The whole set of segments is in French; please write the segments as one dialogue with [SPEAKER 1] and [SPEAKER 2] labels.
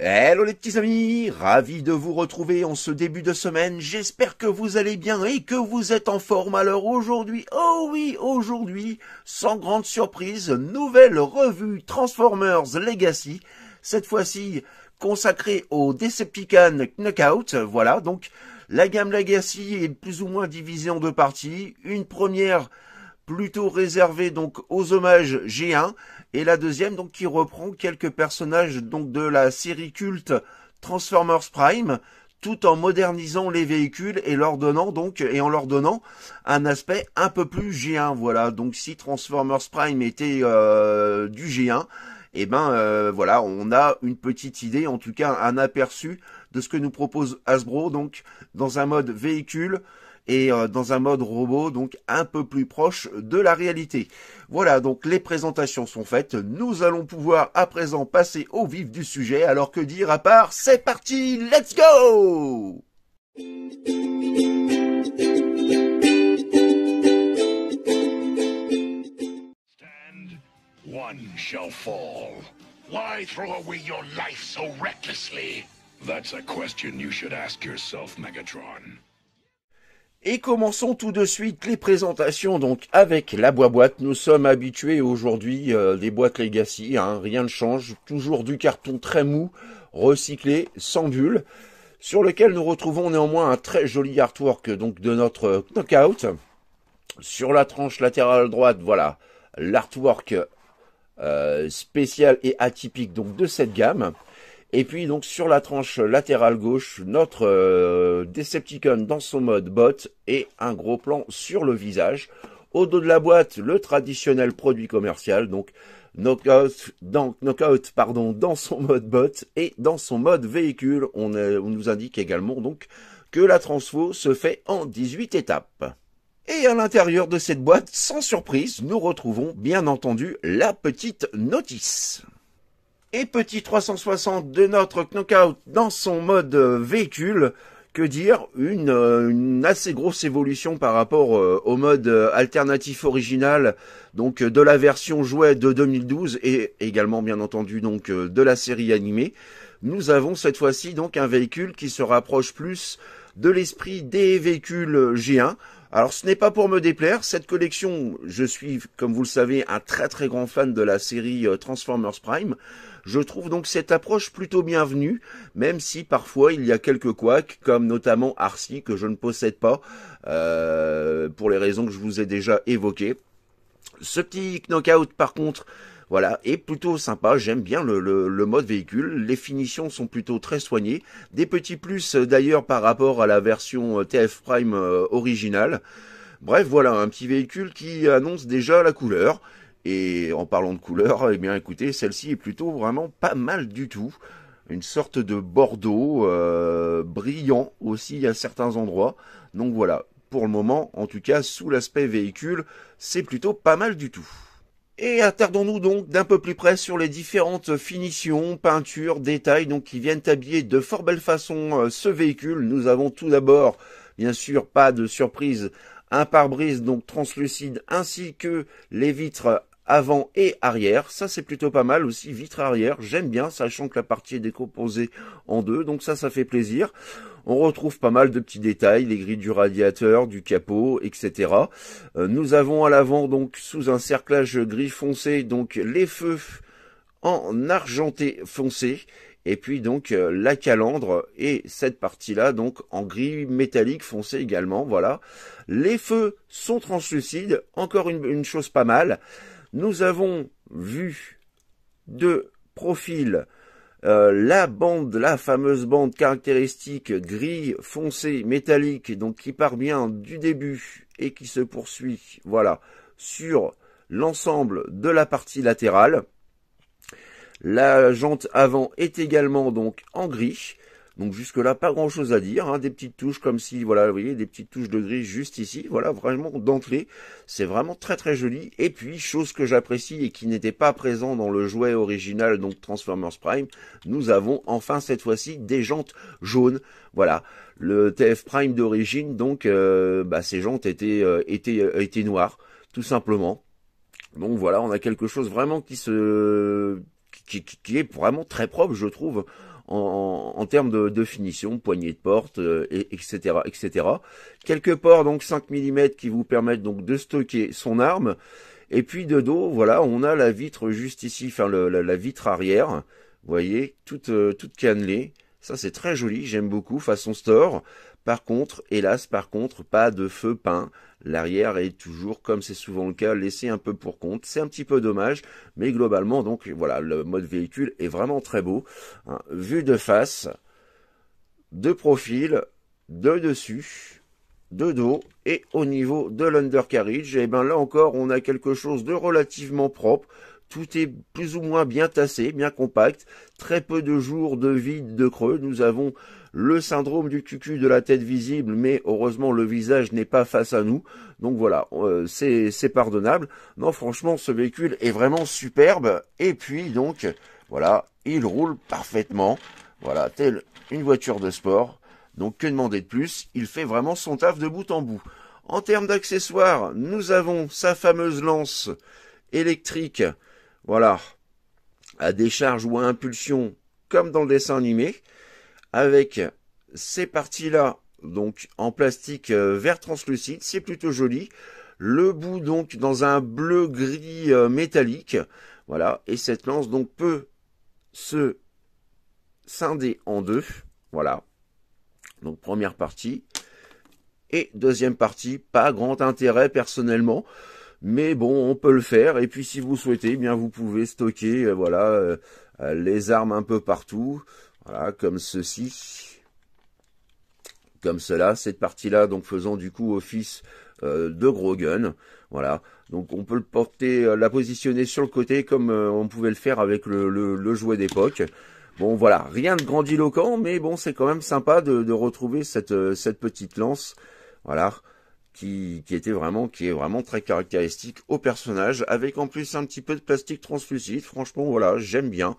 [SPEAKER 1] Hello les petits amis, ravi de vous retrouver en ce début de semaine, j'espère que vous allez bien et que vous êtes en forme alors aujourd'hui, oh oui aujourd'hui, sans grande surprise, nouvelle revue Transformers Legacy, cette fois-ci consacrée au Decepticons Knockout, voilà donc la gamme Legacy est plus ou moins divisée en deux parties, une première plutôt réservée donc aux hommages G1, et la deuxième donc qui reprend quelques personnages donc de la série culte Transformers Prime tout en modernisant les véhicules et leur donnant donc et en leur donnant un aspect un peu plus G1 voilà donc si Transformers Prime était euh, du G1 et eh ben euh, voilà on a une petite idée en tout cas un aperçu de ce que nous propose Hasbro donc dans un mode véhicule et euh, dans un mode robot donc un peu plus proche de la réalité. Voilà, donc les présentations sont faites, nous allons pouvoir à présent passer au vif du sujet, alors que dire à part, c'est parti, let's go Stand, one shall fall. Why throw away your life so recklessly? That's a question you should ask yourself, Megatron. Et commençons tout de suite les présentations donc avec la boîte. Nous sommes habitués aujourd'hui euh, des boîtes Legacy, hein, rien ne change, toujours du carton très mou, recyclé, sans bulles. sur lequel nous retrouvons néanmoins un très joli artwork donc de notre euh, knockout. Sur la tranche latérale droite, voilà l'artwork euh, spécial et atypique donc de cette gamme. Et puis donc sur la tranche latérale gauche, notre euh, Decepticon dans son mode bot et un gros plan sur le visage. Au dos de la boîte, le traditionnel produit commercial, donc Knockout, dans, knockout pardon, dans son mode bot et dans son mode véhicule. On, euh, on nous indique également donc que la transfo se fait en 18 étapes. Et à l'intérieur de cette boîte, sans surprise, nous retrouvons bien entendu la petite notice et petit 360 de notre Knockout dans son mode euh, véhicule. Que dire euh, une, assez grosse évolution par rapport euh, au mode alternatif original, donc de la version jouet de 2012 et également bien entendu donc de la série animée. Nous avons cette fois-ci donc un véhicule qui se rapproche plus de l'esprit des véhicules G1. Alors ce n'est pas pour me déplaire, cette collection, je suis comme vous le savez un très très grand fan de la série euh, Transformers Prime, je trouve donc cette approche plutôt bienvenue, même si parfois il y a quelques couacs, comme notamment Arcy que je ne possède pas, euh, pour les raisons que je vous ai déjà évoquées. Ce petit knockout par contre voilà, et plutôt sympa, j'aime bien le, mode véhicule, les finitions sont plutôt très soignées, des petits plus euh, d'ailleurs par rapport à la version euh, TF Prime euh, originale. Bref, voilà, un petit véhicule qui annonce déjà la couleur. Et en parlant de couleur, eh bien écoutez, celle-ci est plutôt vraiment pas mal du tout. Une sorte de bordeaux brillant aussi à certains endroits. Donc voilà, pour le moment, en tout cas sous l'aspect véhicule, c'est plutôt pas mal du tout. Et attardons-nous donc d'un peu plus près sur les différentes finitions, peintures, détails donc qui viennent habiller de fort belle façon euh, ce véhicule. Nous avons tout d'abord, bien sûr, pas de surprise, un pare-brise donc translucide ainsi que les vitres avant et arrière. Ça, c'est plutôt pas mal aussi. Vitre arrière, j'aime bien, sachant que la partie est décomposée en deux. Donc ça, ça fait plaisir. On retrouve pas mal de petits détails, les grilles du radiateur, du capot, etc. Euh, nous avons à l'avant, donc, sous un cerclage gris foncé, donc, les feux en argenté foncé et puis donc euh, la calandre et cette partie là donc en gris métallique foncé également voilà les feux sont translucides encore une chose pas mal nous avons vu de profil euh, la bande, la fameuse bande caractéristique gris foncé métallique, donc qui part bien du début et qui se poursuit, voilà, sur l'ensemble de la partie latérale. La jante avant est également donc en gris. Donc jusque-là, pas grand-chose à dire. Hein. Des petites touches comme si, voilà, vous voyez, des petites touches de gris juste ici. Voilà, vraiment dentelé. C'est vraiment très très joli. Et puis, chose que j'apprécie et qui n'était pas présent dans le jouet original, donc Transformers Prime, nous avons enfin cette fois-ci des jantes jaunes. Voilà, le TF Prime d'origine, donc, euh, bah, ces jantes étaient, euh, étaient, euh, étaient noires, tout simplement. Donc voilà, on a quelque chose vraiment qui se qui, est vraiment très propre, je trouve, en, termes de, de, finition, poignée de porte, etc., euh, etc. Quelques ports donc 5 mm qui vous permettent donc de stocker son arme. Et puis de dos, voilà, on a la vitre juste ici, enfin le, la, vitre arrière, vous voyez, toute, euh, toute cannelée. Ça, c'est très joli, j'aime beaucoup, façon store. Par contre, hélas, par contre, pas de feu peint. L'arrière est toujours, comme c'est souvent le cas, laissé un peu pour compte. C'est un petit peu dommage, mais globalement, donc voilà, le mode véhicule est vraiment très beau. Hein, vue de face, de profil, de dessus, de dos, et au niveau de l'undercarriage, et eh ben là encore, on a quelque chose de relativement propre. Tout est plus ou moins bien tassé, bien compact, très peu de jours de vide, de creux. Nous avons le syndrome du cucu de la tête visible, mais heureusement le visage n'est pas face à nous. Donc voilà, euh, c'est pardonnable. Non, franchement, ce véhicule est vraiment superbe. Et puis donc, voilà, il roule parfaitement. Voilà, telle une voiture de sport. Donc que demander de plus Il fait vraiment son taf de bout en bout. En termes d'accessoires, nous avons sa fameuse lance électrique voilà. À décharge ou à impulsion, comme dans le dessin animé, avec ces parties-là, donc en plastique euh, vert translucide, c'est plutôt joli. Le bout donc dans un bleu gris euh, métallique, voilà. Et cette lance donc peut se scinder en deux, voilà. Donc première partie. Et deuxième partie, pas grand intérêt personnellement mais bon, on peut le faire. Et puis si vous souhaitez, eh bien vous pouvez stocker, euh, voilà, euh, euh, les armes un peu partout, voilà, comme ceci, comme cela. Cette partie-là, donc faisant du coup office de gros gun, voilà. Donc on peut le porter, la positionner sur le côté comme on pouvait le faire avec le, jouet d'époque. Bon voilà, rien de grandiloquent, mais bon c'est quand même sympa de, retrouver cette petite lance, voilà qui, était vraiment, qui est vraiment très caractéristique au personnage, avec en plus un petit peu de plastique translucide. Franchement, voilà, j'aime bien.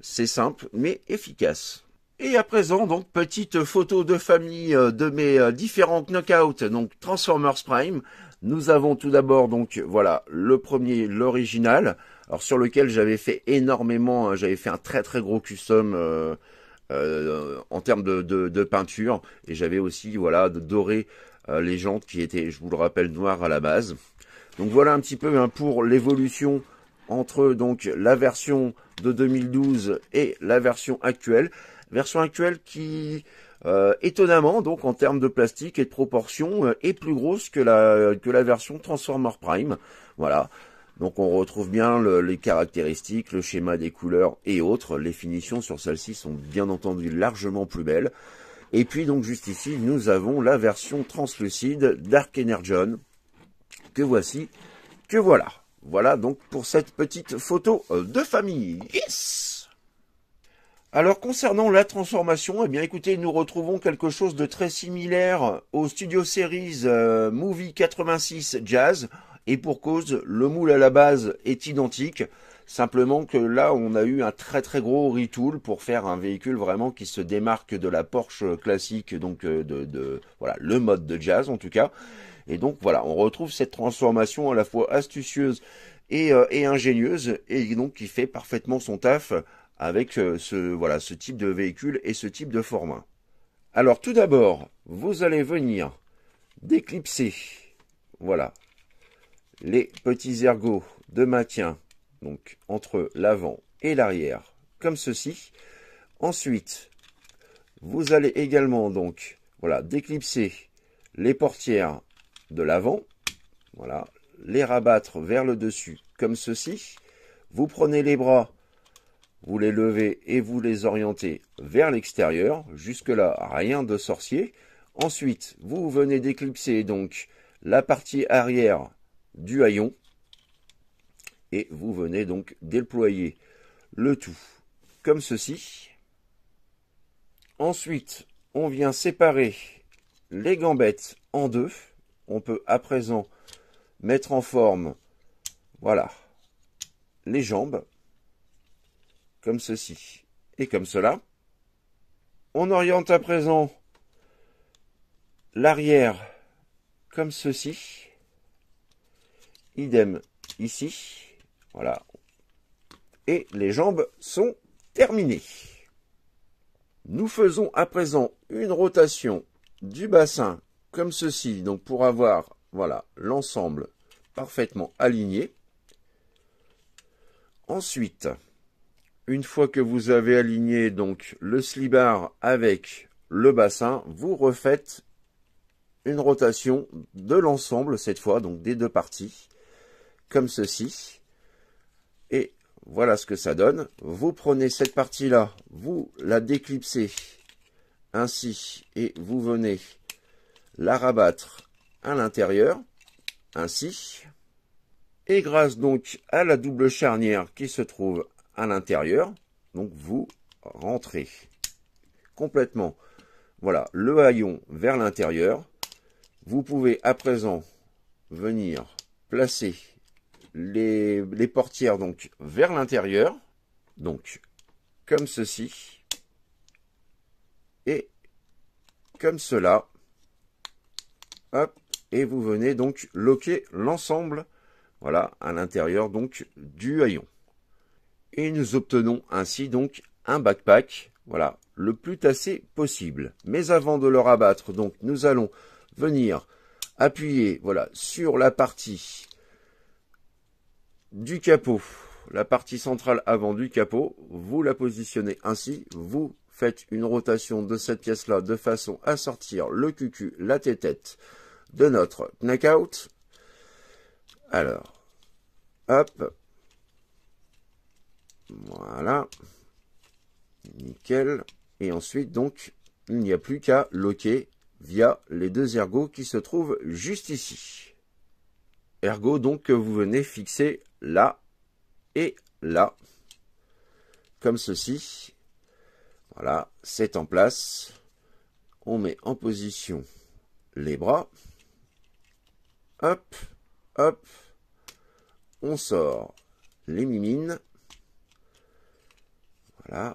[SPEAKER 1] C'est simple, mais efficace. Et à présent, donc, petite photo de famille euh, de mes euh, différents knockouts, donc Transformers Prime. Nous avons tout d'abord, donc, voilà, le premier, l'original, alors sur lequel j'avais fait énormément, hein, j'avais fait un très très gros custom euh, en termes de, de, peinture, et j'avais aussi, voilà, de doré euh, les jantes qui étaient, je vous le rappelle, noires à la base. Donc voilà un petit peu hein, pour l'évolution entre donc la version de 2012 et la version actuelle. Version actuelle qui, euh, étonnamment, donc en termes de plastique et de proportion, euh, est plus grosse que la, que la version Transformer Prime. Voilà. Donc on retrouve bien les caractéristiques, le schéma des couleurs et autres. Les finitions sur celle-ci sont bien entendu largement plus belles. Et puis donc juste ici, nous avons la version translucide Dark Energon, que voici, que voilà. Voilà donc pour cette petite photo euh, de famille. alors concernant la transformation, eh bien écoutez, nous retrouvons quelque chose de très similaire au Studio Series euh, Movie 86 Jazz et pour cause, le moule à la base est identique. Simplement que là, on a eu un très très gros retool pour faire un véhicule vraiment qui se démarque de la Porsche classique, donc euh, de, voilà le mode de jazz en tout cas. Et donc voilà, on retrouve cette transformation à la fois astucieuse et, euh, ingénieuse, et donc qui fait parfaitement son taf avec euh, ce voilà ce type de véhicule et ce type de format. Alors tout d'abord, vous allez venir déclipser, voilà, les petits ergots de maintien donc entre l'avant et l'arrière, comme ceci. Ensuite, vous allez également donc voilà, déclipser les portières de l'avant, voilà, les rabattre vers le dessus comme ceci. Vous prenez les bras, vous les levez et vous les orientez vers l'extérieur. Jusque-là, rien de sorcier. Ensuite, vous venez d'éclipser donc la partie arrière du haillon, et vous venez donc déployer le tout comme ceci. Ensuite, on vient séparer les gambettes en deux. On peut à présent mettre en forme, voilà, les jambes, comme ceci et comme cela. On oriente à présent l'arrière comme ceci. Idem ici. Voilà. Et les jambes sont terminées. Nous faisons à présent une rotation du bassin comme ceci, donc pour avoir voilà l'ensemble parfaitement aligné. Ensuite, une fois que vous avez aligné donc le slibar avec le bassin, vous refaites une rotation de l'ensemble cette fois, donc des deux parties, comme ceci. Voilà ce que ça donne. Vous prenez cette partie-là, vous la déclipsez ainsi et vous venez la rabattre à l'intérieur ainsi et grâce donc à la double charnière qui se trouve à l'intérieur donc vous rentrez complètement voilà le haillon vers l'intérieur vous pouvez à présent venir placer les, portières donc vers l'intérieur, donc comme ceci, et comme cela. Hop, et vous venez donc loquer l'ensemble, voilà, à l'intérieur donc du haillon. Et nous obtenons ainsi donc un backpack, voilà, le plus tassé possible. Mais avant de le rabattre, donc nous allons venir appuyer, voilà, sur la partie du capot, la partie centrale avant du capot, vous la positionnez ainsi, vous faites une rotation de cette pièce-là de façon à sortir le cucu, la tête de notre knockout. Alors, hop, voilà, nickel. Et ensuite, donc, il n'y a plus qu'à loquer via les deux ergots qui se trouvent juste ici. Ergo donc que vous venez fixer là et là, comme ceci. Voilà, c'est en place. On met en position les bras. Hop, hop. On sort les mimines. Voilà,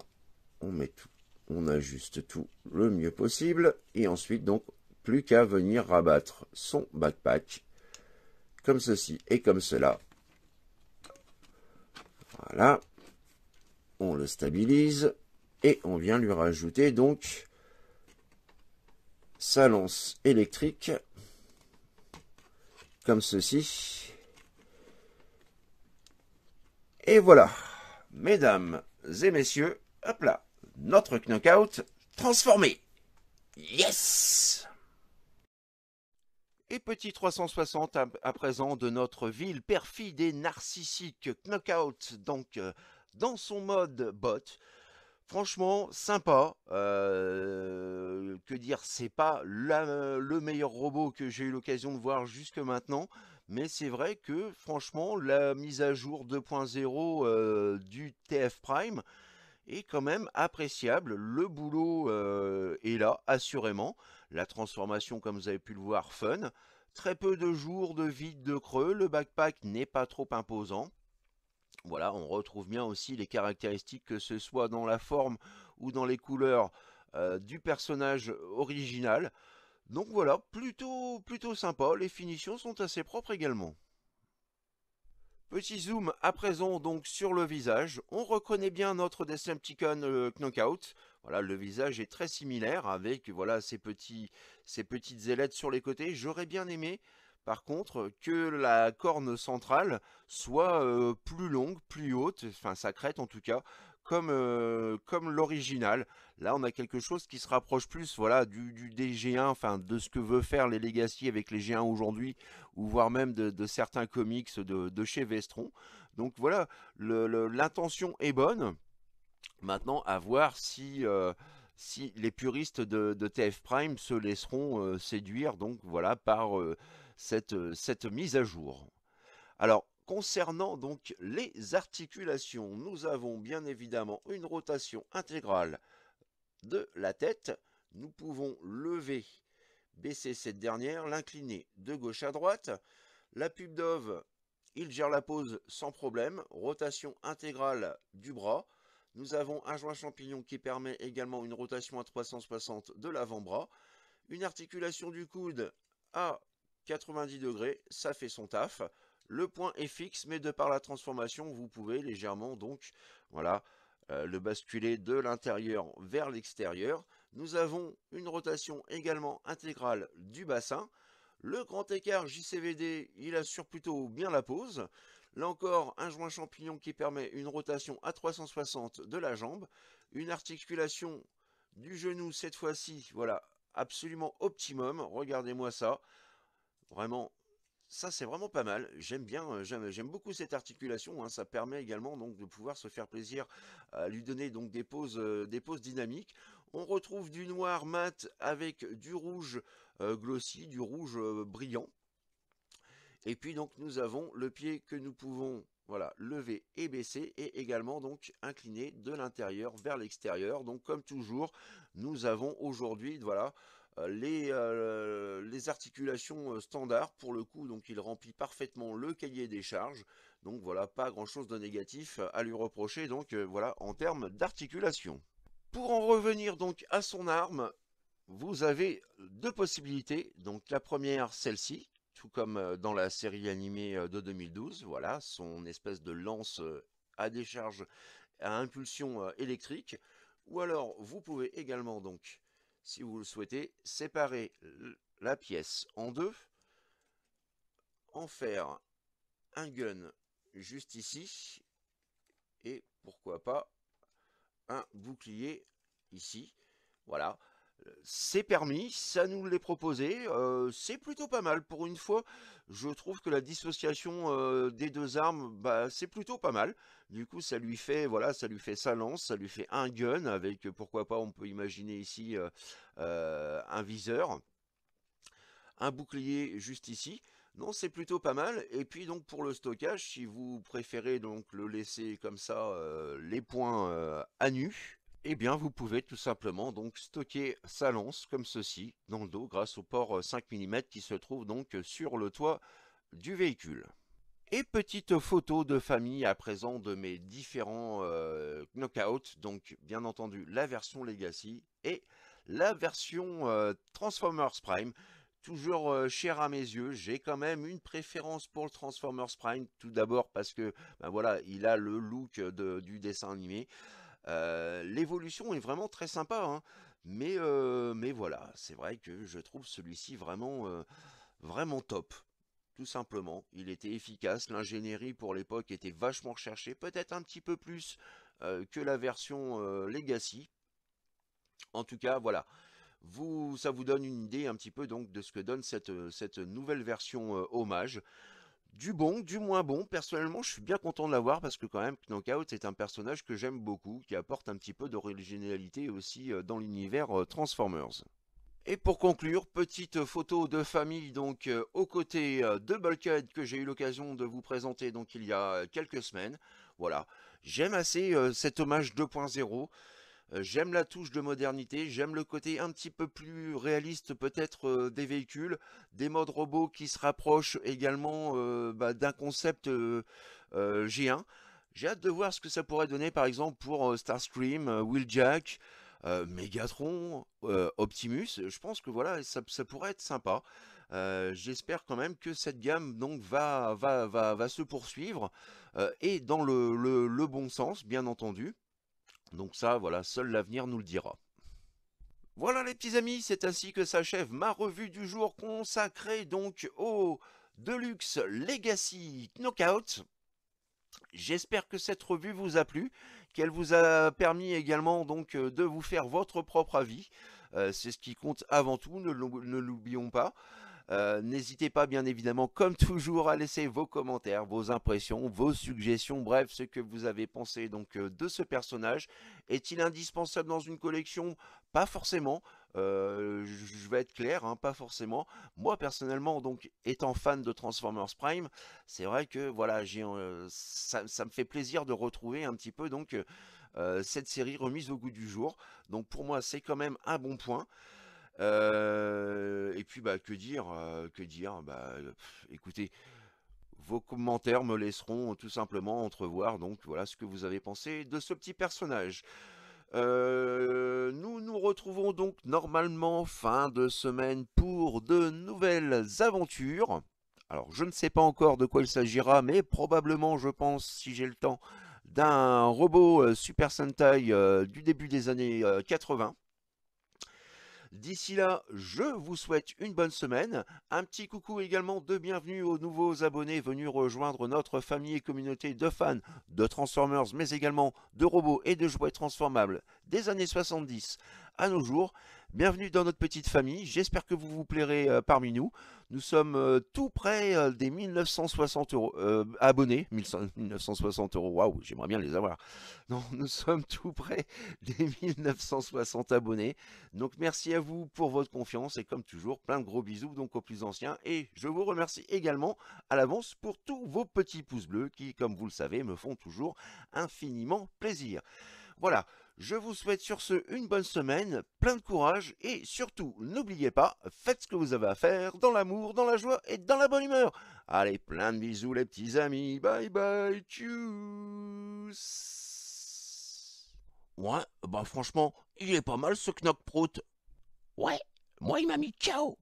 [SPEAKER 1] on met tout, on ajuste tout le mieux possible. Et ensuite, donc, plus qu'à venir rabattre son backpack comme ceci et comme cela voilà. On le stabilise. Et on vient lui rajouter donc sa lance électrique. Comme ceci. Et voilà. Mesdames et messieurs, hop là, notre knockout transformé. Yes et petit 360 à, présent de notre ville perfide et narcissique Knockout, donc euh, dans son mode bot. Franchement, sympa. Euh, que dire, c'est pas le meilleur robot que j'ai eu l'occasion de voir jusque maintenant. Mais c'est vrai que, franchement, la mise à jour 2.0 euh, du TF Prime, est quand même appréciable. Le boulot euh, est là, assurément. La transformation, comme vous avez pu le voir, fun. Très peu de jours de vide, de creux. Le backpack n'est pas trop imposant. Voilà, on retrouve bien aussi les caractéristiques, que ce soit dans la forme ou dans les couleurs euh, du personnage original. Donc voilà, plutôt, plutôt sympa. Les finitions sont assez propres également. Petit zoom à présent donc sur le visage. On reconnaît bien notre Decepticon euh, Knockout. Voilà, le visage est très similaire avec voilà ces petits ces petites ailettes sur les côtés. J'aurais bien aimé par contre que la corne centrale soit euh, plus longue, plus haute, enfin sacrée en tout cas, comme, comme l'original. Là, on a quelque chose qui se rapproche plus voilà, du, du DG1, enfin, de ce que veut faire les Legacy avec les G1 aujourd'hui, ou voire même de, certains comics de, de, chez Vestron. Donc voilà, l'intention est bonne. Maintenant, à voir si, si les puristes de, TF Prime se laisseront séduire donc voilà, par cette, cette mise à jour. Alors, Concernant donc les articulations, nous avons bien évidemment une rotation intégrale de la tête. Nous pouvons lever, baisser cette dernière, l'incliner de gauche à droite. La pub d'ove, il gère la pose sans problème. Rotation intégrale du bras. Nous avons un joint champignon qui permet également une rotation à 360 de l'avant-bras. Une articulation du coude à 90 degrés, ça fait son taf. Le point est fixe, mais de par la transformation, vous pouvez légèrement donc voilà, euh, le basculer de l'intérieur vers l'extérieur. Nous avons une rotation également intégrale du bassin. Le grand écart JCVD, il assure plutôt bien la pose. Là encore, un joint champignon qui permet une rotation à 360 de la jambe. Une articulation du genou cette fois-ci, voilà, absolument optimum. Regardez-moi ça. Vraiment ça c'est vraiment pas mal. J'aime bien, j'aime beaucoup cette articulation. Hein. Ça permet également donc de pouvoir se faire plaisir à lui donner donc des poses, des dynamiques. On retrouve du noir mat avec du rouge glossy, du rouge brillant. Et puis donc nous avons le pied que nous pouvons voilà, lever et baisser et également donc incliner de l'intérieur vers l'extérieur. Donc comme toujours, nous avons aujourd'hui voilà euh, euh, les, articulations euh, standards pour le coup, donc il remplit parfaitement le cahier des charges, donc voilà, pas grand chose de négatif à lui reprocher, donc voilà, en termes d'articulation. Pour en revenir donc à son arme, vous avez deux possibilités, donc la première, celle-ci, tout comme dans la série animée de 2012, voilà, son espèce de lance à décharge à impulsion électrique, ou alors vous pouvez également donc si vous le souhaitez, séparer la pièce en deux, en faire un gun juste ici, et pourquoi pas un bouclier ici. Voilà c'est permis, ça nous l'est proposé, euh, c'est plutôt pas mal. Pour une fois, je trouve que la dissociation euh, des deux armes, bah, c'est plutôt pas mal. Du coup, ça lui fait, voilà, ça lui fait sa lance, ça lui fait un gun avec, euh, pourquoi pas, on peut imaginer ici un viseur, un bouclier juste ici. Non, c'est plutôt pas mal. Et puis donc pour le stockage, si vous préférez donc le laisser comme ça, les points à nu, et eh bien vous pouvez tout simplement donc stocker sa lance comme ceci dans le dos grâce au port 5 euh, mm qui se trouve donc euh, sur le toit du véhicule. Et petite photo de famille à présent de mes différents euh, knockouts, donc bien entendu la version Legacy et la version Transformers Prime. Toujours cher à mes yeux, j'ai quand même une préférence pour le Transformers Prime, tout d'abord parce que ben voilà, il a le look du dessin animé. Euh, l'évolution est vraiment très sympa, hein. euh, mais, voilà, c'est vrai que je trouve celui-ci vraiment, euh, vraiment top. Tout simplement, il était efficace, l'ingénierie pour l'époque était vachement recherchée, peut-être un petit peu plus que la version Legacy. En tout cas, voilà, vous, ça vous donne une idée un petit peu donc de ce que donne cette, cette nouvelle version hommage du bon, du moins bon. Personnellement, je suis bien content de l'avoir parce que quand même, Knockout est un personnage que j'aime beaucoup, qui apporte un petit peu d'originalité aussi euh, dans l'univers euh, Transformers. Et pour conclure, petite photo de famille donc euh, aux côtés de Bulkhead que j'ai eu l'occasion de vous présenter donc il y a quelques semaines. Voilà, j'aime assez cet hommage 2.0. Euh, j'aime la touche de modernité, j'aime le côté un petit peu plus réaliste peut-être euh, des véhicules, des modes robots qui se rapprochent également euh, bah, d'un concept G1. J'ai hâte de voir ce que ça pourrait donner par exemple pour Starscream, Wheeljack, Megatron, Optimus, je pense que voilà, ça, pourrait être sympa. J'espère quand même que cette gamme donc va, va, se poursuivre et dans le, bon sens, bien entendu. Donc ça, voilà, seul l'avenir nous le dira. Voilà les petits amis, c'est ainsi que s'achève ma revue du jour consacrée donc au Deluxe Legacy Knockout. J'espère que cette revue vous a plu, qu'elle vous a permis également donc euh, de vous faire votre propre avis. Euh, c'est ce qui compte avant tout, ne l'oublions pas. Euh, n'hésitez pas, bien évidemment, comme toujours, à laisser vos commentaires, vos impressions, vos suggestions, bref, ce que vous avez pensé donc euh, de ce personnage. Est-il indispensable dans une collection Pas forcément. Euh, je vais être clair, hein, pas forcément. Moi personnellement, donc étant fan de Transformers Prime, c'est vrai que voilà, ça, me fait plaisir de retrouver un petit peu donc cette série remise au goût du jour. Donc pour moi, c'est quand même un bon point. Euh, et puis, bah, que dire euh, Que dire bah, Écoutez, vos commentaires me laisseront tout simplement entrevoir. Donc, voilà ce que vous avez pensé de ce petit personnage. Euh, nous nous retrouvons donc normalement fin de semaine pour de nouvelles aventures. Alors, je ne sais pas encore de quoi il s'agira, mais probablement, je pense, si j'ai le temps, d'un robot Super Sentai du début des années 80. D'ici là, je vous souhaite une bonne semaine. Un petit coucou également de bienvenue aux nouveaux abonnés venus rejoindre notre famille et communauté de fans de Transformers, mais également de robots et de jouets transformables des années 70 à nos jours. Bienvenue dans notre petite famille, j'espère que vous vous plairez euh, parmi nous. Nous sommes euh, tout près euh, des 1960 abonnés, 1960 euros, waouh, j'aimerais bien les avoir. Non, nous sommes tout près des 1960 abonnés. Donc merci à vous pour votre confiance et comme toujours, plein de gros bisous donc aux plus anciens. Et je vous remercie également à l'avance pour tous vos petits pouces bleus qui, comme vous le savez, me font toujours infiniment plaisir. Voilà, je vous souhaite sur ce une bonne semaine, plein de courage et surtout, n'oubliez pas, faites ce que vous avez à faire dans l'amour, dans la joie et dans la bonne humeur. Allez, plein de bisous les petits amis, bye bye, tchuss Ouais, bah franchement, il est pas mal ce knock prout. Ouais, moi il m'a mis ciao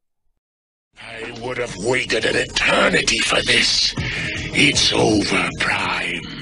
[SPEAKER 1] I would have waited an eternity for this. It's over, Prime.